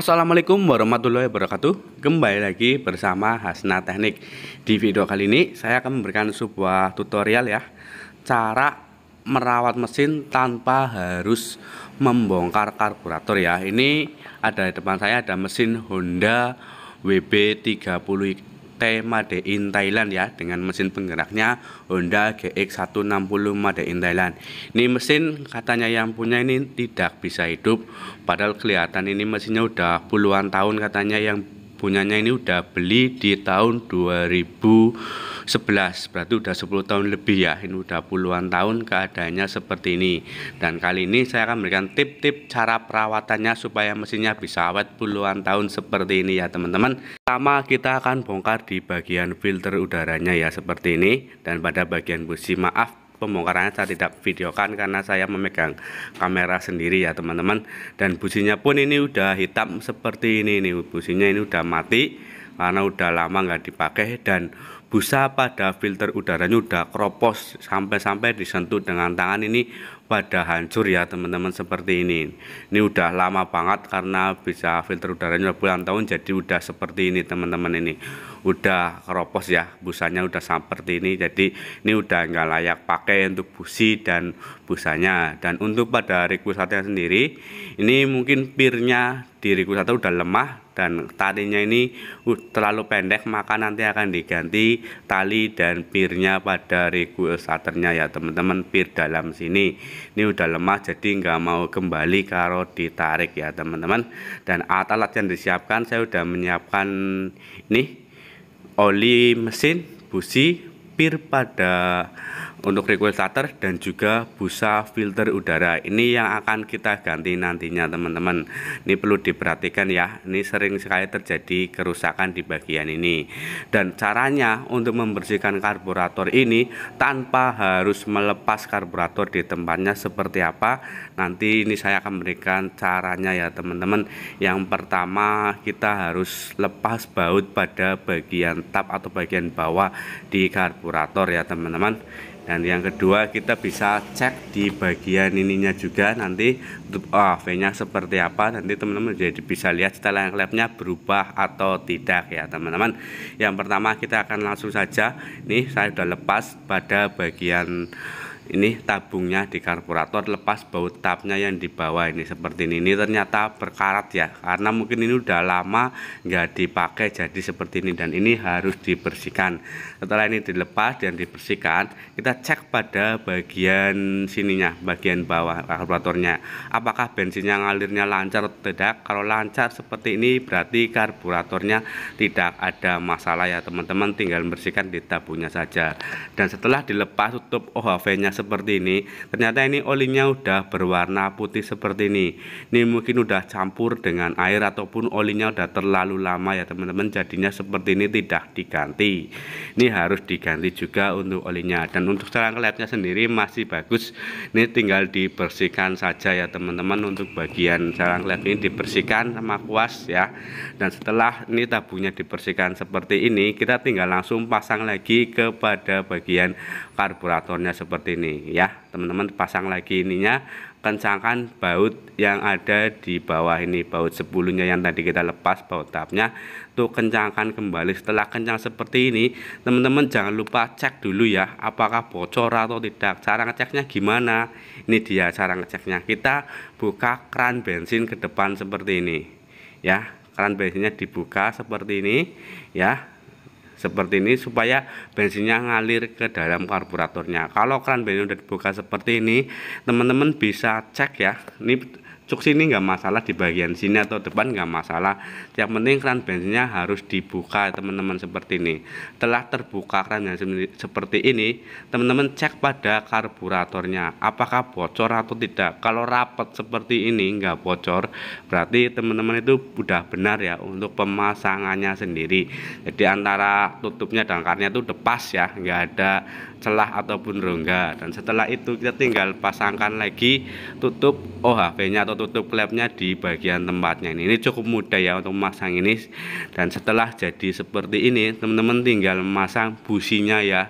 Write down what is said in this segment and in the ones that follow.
Assalamualaikum warahmatullahi wabarakatuh Kembali lagi bersama Hasna Teknik Di video kali ini saya akan memberikan sebuah tutorial ya Cara merawat mesin tanpa harus membongkar karburator ya Ini ada di depan saya ada mesin Honda WB30 T Made in Thailand ya dengan mesin penggeraknya Honda GX160 Made in Thailand. Ini mesin katanya yang punya ini tidak bisa hidup padahal kelihatan ini mesinnya udah puluhan tahun katanya yang punyanya ini udah beli di tahun 2011 berarti udah 10 tahun lebih ya ini udah puluhan tahun keadaannya seperti ini dan kali ini saya akan memberikan tip-tip cara perawatannya supaya mesinnya bisa awet puluhan tahun seperti ini ya teman-teman Pertama kita akan bongkar di bagian filter udaranya ya seperti ini dan pada bagian busi maaf pembongkarannya saya tidak videokan karena saya memegang kamera sendiri ya teman-teman dan businya pun ini udah hitam seperti ini nih businya ini udah mati karena udah lama nggak dipakai dan busa pada filter udaranya udah kropos sampai-sampai disentuh dengan tangan ini pada hancur ya teman-teman seperti ini ini udah lama banget karena bisa filter udaranya bulan tahun jadi udah seperti ini teman-teman ini udah keropos ya busanya udah seperti ini jadi ini udah nggak layak pakai untuk busi dan busanya dan untuk pada rekusatnya sendiri ini mungkin pirnya di rekusata udah lemah dan talinya ini terlalu pendek maka nanti akan diganti tali dan pirnya pada regulatornya ya teman-teman pir dalam sini ini udah lemah jadi nggak mau kembali kalau ditarik ya teman-teman dan alat-alat yang disiapkan saya udah menyiapkan ini oli mesin busi pir pada untuk regulator dan juga busa filter udara ini yang akan kita ganti nantinya teman-teman ini perlu diperhatikan ya ini sering sekali terjadi kerusakan di bagian ini dan caranya untuk membersihkan karburator ini tanpa harus melepas karburator di tempatnya seperti apa nanti ini saya akan memberikan caranya ya teman-teman yang pertama kita harus lepas baut pada bagian tap atau bagian bawah di karburator ya teman-teman dan yang kedua kita bisa cek di bagian ininya juga nanti untuk oh, V nya seperti apa nanti teman-teman jadi bisa lihat setelah yang berubah atau tidak ya teman-teman yang pertama kita akan langsung saja nih saya sudah lepas pada bagian ini tabungnya di karburator lepas baut tabnya yang di bawah ini seperti ini ini ternyata berkarat ya karena mungkin ini udah lama nggak dipakai jadi seperti ini dan ini harus dibersihkan setelah ini dilepas dan dibersihkan kita cek pada bagian sininya bagian bawah karburatornya apakah bensinnya ngalirnya lancar atau tidak kalau lancar seperti ini berarti karburatornya tidak ada masalah ya teman-teman tinggal bersihkan di tabungnya saja dan setelah dilepas tutup OHV nya seperti ini ternyata ini olinya udah berwarna putih seperti ini ini mungkin udah campur dengan air ataupun olinya udah terlalu lama ya teman-teman jadinya seperti ini tidak diganti ini harus diganti juga untuk olinya dan untuk cara ngelepnya sendiri masih bagus ini tinggal dibersihkan saja ya teman-teman untuk bagian cara ngelep ini dibersihkan sama kuas ya dan setelah ini tabungnya dibersihkan seperti ini kita tinggal langsung pasang lagi kepada bagian karburatornya seperti ini ya teman-teman pasang lagi ininya kencangkan baut yang ada di bawah ini baut sepuluhnya yang tadi kita lepas baut tapnya tuh kencangkan kembali setelah kencang seperti ini teman-teman jangan lupa cek dulu ya apakah bocor atau tidak cara ngeceknya gimana ini dia cara ngeceknya kita buka kran bensin ke depan seperti ini ya kran bensinnya dibuka seperti ini ya seperti ini supaya bensinnya ngalir ke dalam karburatornya kalau kran bensin udah dibuka seperti ini teman-teman bisa cek ya ini cuk sini nggak masalah di bagian sini atau depan nggak masalah yang penting keran bensinnya harus dibuka teman-teman seperti ini telah terbuka keran seperti ini teman-teman cek pada karburatornya apakah bocor atau tidak kalau rapat seperti ini nggak bocor berarti teman-teman itu udah benar ya untuk pemasangannya sendiri jadi antara tutupnya dan karnya itu depas ya nggak ada celah ataupun rongga dan setelah itu kita tinggal pasangkan lagi tutup OHV-nya atau tutup klepnya di bagian tempatnya ini. Ini cukup mudah ya untuk memasang ini. Dan setelah jadi seperti ini, teman-teman tinggal memasang businya ya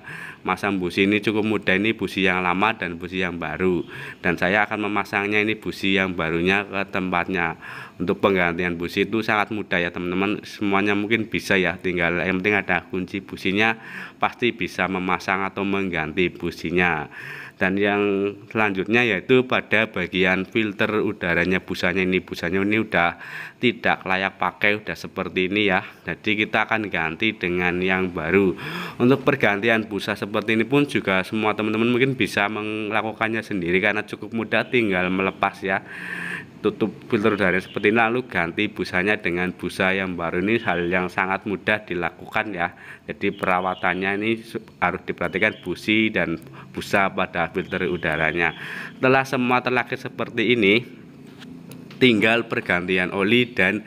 masang busi ini cukup mudah ini busi yang lama dan busi yang baru dan saya akan memasangnya ini busi yang barunya ke tempatnya untuk penggantian busi itu sangat mudah ya teman-teman semuanya mungkin bisa ya tinggal yang penting ada kunci businya pasti bisa memasang atau mengganti businya dan yang selanjutnya yaitu pada bagian filter udaranya busanya ini busanya ini udah tidak layak pakai udah seperti ini ya jadi kita akan ganti dengan yang baru untuk pergantian busa seperti seperti ini pun juga semua teman-teman mungkin bisa melakukannya sendiri karena cukup mudah tinggal melepas ya tutup filter udaranya. seperti ini lalu ganti busanya dengan busa yang baru ini hal yang sangat mudah dilakukan ya jadi perawatannya ini harus diperhatikan busi dan busa pada filter udaranya setelah semua terlakis seperti ini tinggal pergantian oli dan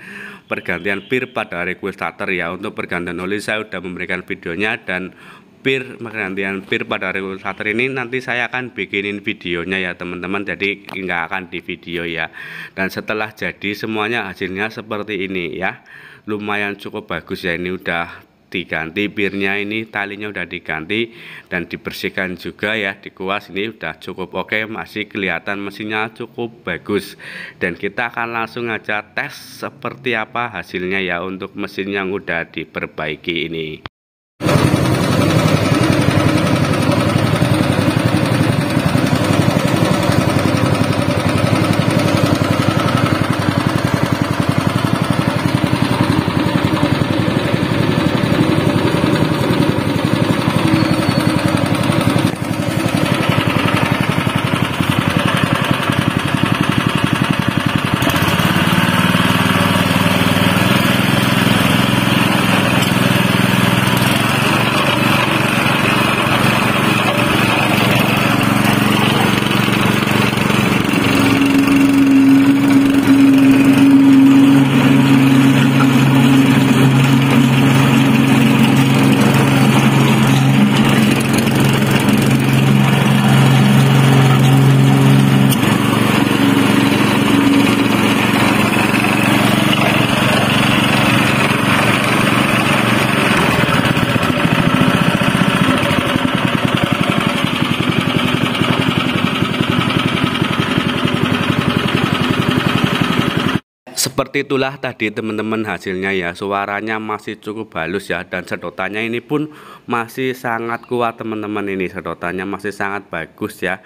pergantian pir pada requestator ya untuk pergantian oli saya sudah memberikan videonya dan Pir pergantian pir pada regulator ini nanti saya akan bikinin videonya ya teman-teman jadi nggak akan di video ya dan setelah jadi semuanya hasilnya seperti ini ya lumayan cukup bagus ya ini udah diganti pirnya ini talinya udah diganti dan dibersihkan juga ya dikuas ini udah cukup oke masih kelihatan mesinnya cukup bagus dan kita akan langsung aja tes seperti apa hasilnya ya untuk mesin yang udah diperbaiki ini Seperti itulah tadi teman-teman hasilnya ya Suaranya masih cukup halus ya Dan sedotannya ini pun masih sangat kuat teman-teman ini Sedotannya masih sangat bagus ya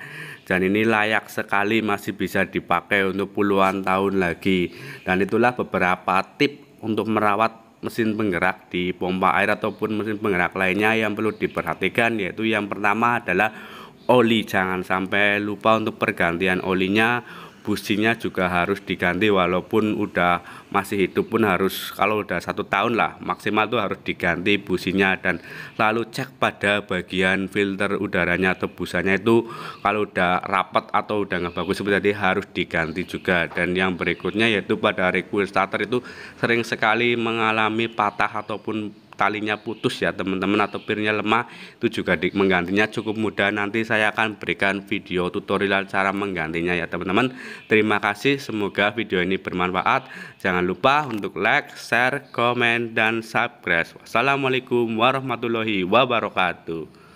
dan ini layak sekali masih bisa dipakai untuk puluhan tahun lagi dan itulah beberapa tip untuk merawat mesin penggerak di pompa air ataupun mesin penggerak lainnya yang perlu diperhatikan yaitu yang pertama adalah oli jangan sampai lupa untuk pergantian olinya businya juga harus diganti walaupun udah masih hidup pun harus kalau udah satu tahun lah maksimal tuh harus diganti businya dan lalu cek pada bagian filter udaranya atau busanya itu kalau udah rapat atau udah nggak bagus seperti tadi harus diganti juga dan yang berikutnya yaitu pada request starter itu sering sekali mengalami patah ataupun talinya putus ya teman-teman atau pirnya lemah itu juga di, menggantinya cukup mudah nanti saya akan berikan video tutorial cara menggantinya ya teman-teman terima kasih semoga video ini bermanfaat jangan lupa untuk like share komen dan subscribe wassalamualaikum warahmatullahi wabarakatuh